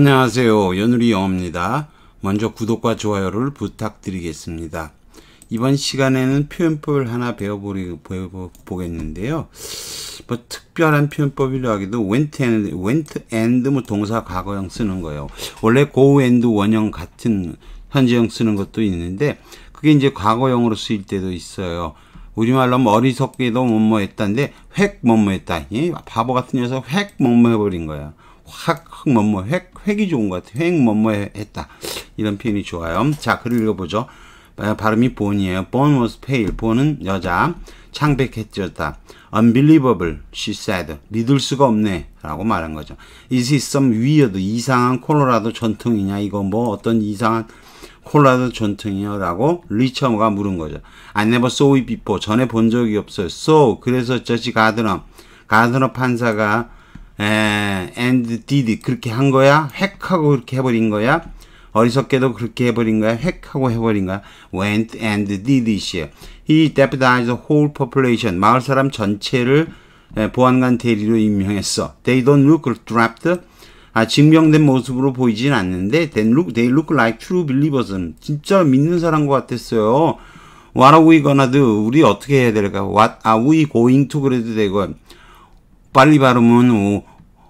안녕하세요. 연우리 영어입니다. 먼저 구독과 좋아요를 부탁드리겠습니다. 이번 시간에는 표현법을 하나 배워보겠는데요. 뭐 특별한 표현법이라 하기도 went and, went and 뭐 동사 과거형 쓰는 거예요. 원래 go and 원형 같은 현재형 쓰는 것도 있는데 그게 이제 과거형으로 쓰일 때도 있어요. 우리말로 하 어리석게도 뭐 뭐 했다인데 획 뭐 뭐 했다. 예? 바보 같은 녀석 획 뭐뭐 해버린 거예요 확, 뭐뭐, 획, 이 좋은 것 같아요. 획, 뭐뭐 했다. 이런 표현이 좋아요. 자, 글을 읽어보죠. 발음이 본이에요. Born was pale. 본은 여자. 창백해졌다. Unbelievable, she said. 믿을 수가 없네. 라고 말한 거죠. Is it some weird, 이상한 콜로라도 전통이냐? 이거 뭐 어떤 이상한 콜로라도 전통이냐? 라고 리처가 물은 거죠. I never saw it before. 전에 본 적이 없어요. So, 그래서 저지 가드너, 가드너 판사가 에, and did 그렇게 한 거야? 획하고 그렇게 해버린 거야? 어리석게도 그렇게 해버린 거야? 획하고 해버린 거야? went and did it이에요. He deputized the whole population. 마을 사람 전체를 에, 보안관 대리로 임명했어. They don't look trapped. 아, 증명된 모습으로 보이진 않는데 they look, they look like true believers. 진짜 믿는 사람 과 같았어요. What are we gonna do? 우리 어떻게 해야 될까? What are we going to? 그래도 되고 빨리 발음은 오,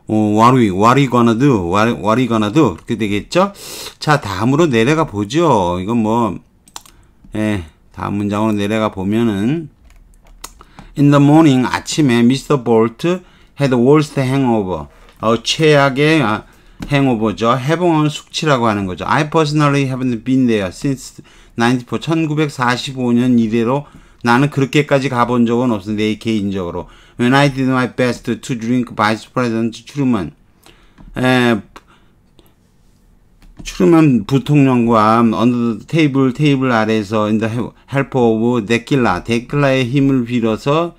오, 와리, 와리거나도, 와리, 와리거나도, 그렇게 되겠죠? 자, 다음으로 내려가 보죠. 이건 뭐, 예, 다음 문장으로 내려가 보면은, In the morning, 아침에 Mr. Bolt had worst hangover. 어, 최악의 아, 행오버죠. 해봉은 숙취라고 하는 거죠. I personally haven't been there since 94, 1945년 이래로 나는 그렇게까지 가본 적은 없어. 내 개인적으로. When I did my best to drink Vice President Truman. 에, 추르만 부통령과 언더 테이블 테이블 아래에서 인더 헬퍼 오브 데킬라 데킬라의 힘을 빌어서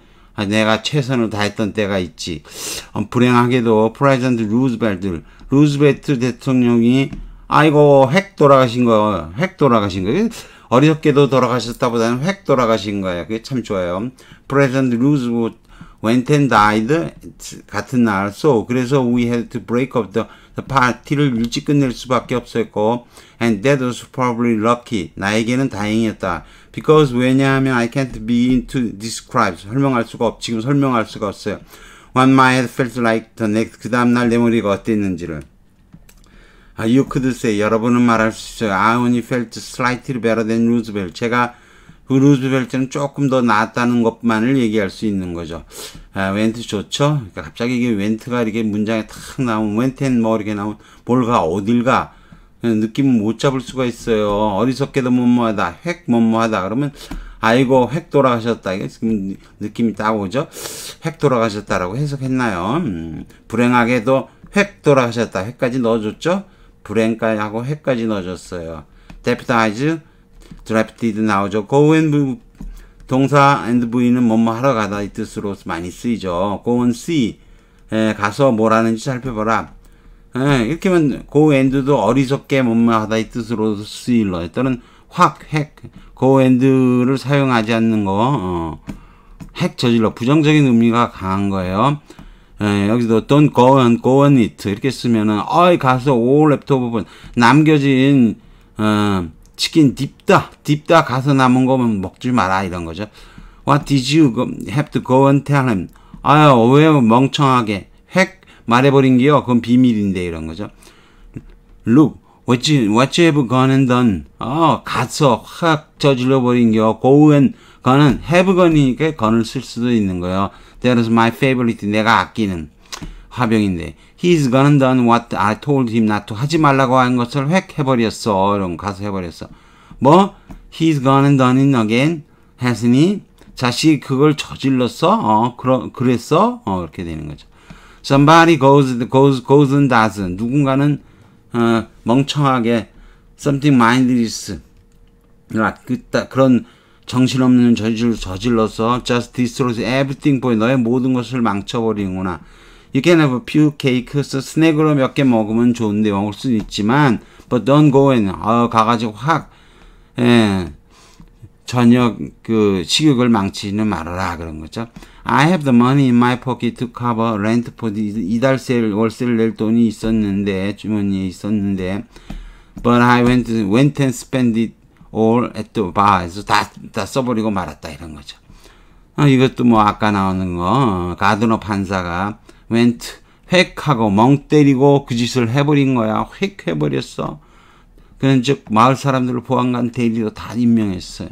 내가 최선을 다했던 때가 있지. 어, 불행하게도 프라이전트 루즈벨트 루즈벨트 대통령이 아이고 핵 돌아가신 거, 핵 돌아가신 거. 어렵게도 돌아가셨다보다는 획 돌아가신 거예요. 그게 참 좋아요. President Roosevelt went and died 같은 날. So 그래서 we had to break up the, the party를 일찍 끝낼 수밖에 없었고 and that was probably lucky. 나에게는 다행이었다. Because 왜냐하면 I can't begin to describe. 설명할 수가 없. 지금 설명할 수가 없어요. One might felt like the next. 그 다음날 내 머리가 어땠는지를. 아, you could say 여러분은 말할 수 있어요. 아우니 펠트 슬라이트리 베러된 루즈벨. 제가 그 루즈벨트는 조금 더나다는 것만을 얘기할 수 있는 거죠. 아, 웬트 좋죠? 그러니까 갑자기 이게 웬트가 이렇게 문장에 탁 나온 웬텐 뭐 이렇게 나온 뭘가 어딜가 느낌못 잡을 수가 있어요. 어리석게도 뭐뭐하다, 획 뭐뭐하다 그러면 아이고 획 돌아가셨다. 이게 지금 느낌이 딱 오죠. 획 돌아가셨다라고 해석했나요? 음, 불행하게도 획 돌아가셨다. 획까지 넣어줬죠. 브랜까지 하고 해까지 넣어줬어요. deputize, drafted 나오죠. go and 동사 and v는 뭐뭐 하러 가다 이 뜻으로 많이 쓰이죠. go and see 에, 예, 가서 뭘 하는지 살펴봐라. 에, 예, 이렇게 하면 go and도 어리석게 뭐뭐 하다 이 뜻으로 쓰일러. 또는 확, 핵, go and를 사용하지 않는 거 어. 핵 저질러 부정적인 의미가 강한 거예요. 여기서 어떤 고원 고원 니트 이렇게 쓰면은 어이 가서 오랩토 부분 남겨진 어, 치킨 딥다 딥다 가서 남은 거면 먹지 마라 이런 거죠. What did you have to go and tell him? 아유 왜 멍청하게 획 말해버린 게요. 그건 비밀인데 이런 거죠. Look, what you, what you have gone and done? 어 가서 확 저질러 버린 게요. Go and go는 have gone이니까 gone을 쓸 수도 있는 거예요. That is my favorite. 내가 아끼는 화병인데 He's gone done what I told him not to 하지 말라고 한 것을 획 해버렸어. 이런 가서 해버렸어. 뭐? He's gone done it again. 했으니 자식이 그걸 저질렀어? 어, 그러, 그랬어? 어, 이렇게 되는 거죠. Somebody goes, goes, goes and does. 누군가는 어, 멍청하게 something mindless. 그런 정신없는 저질, 저질러서 just destroys everything boy 너의 모든 것을 망쳐버리는구나. You can have a few cakes 스낵으로 몇 개 먹으면 좋은데 먹을 수는 있지만 but don't go and 어, 가가지고 확 예, 저녁 그 식욕을 망치는 말아라 그런 거죠. I have the money in my pocket to cover rent for the, 이달세를 월세를 낼 돈이 있었는데 주머니에 있었는데 but I went went and spent it all at the bar에서 다, 다 써버리고 말았다 이런 거죠. 아, 이것도 뭐 아까 나오는 거 어, 가드너 판사가 went 획하고 멍 때리고 그 짓을 해버린 거야. 획 해버렸어. 그는 즉 마을 사람들을 보안관 대리로 다 임명했어요.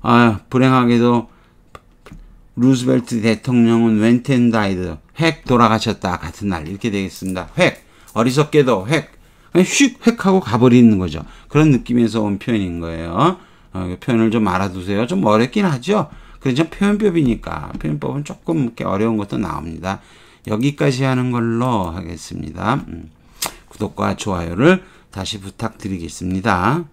아, 불행하게도 루스벨트 대통령은 웬텐다이드 획 돌아가셨다 같은 날 이렇게 되겠습니다. 획 어리석게도 획휙 획하고 가버리는 거죠. 그런 느낌에서 온 표현인 거예요. 어, 그 표현을 좀 알아두세요. 좀 어렵긴 하죠. 그렇지 표현법이니까 표현법은 조금 이렇게 어려운 것도 나옵니다. 여기까지 하는 걸로 하겠습니다. 음, 구독과 좋아요를 다시 부탁드리겠습니다.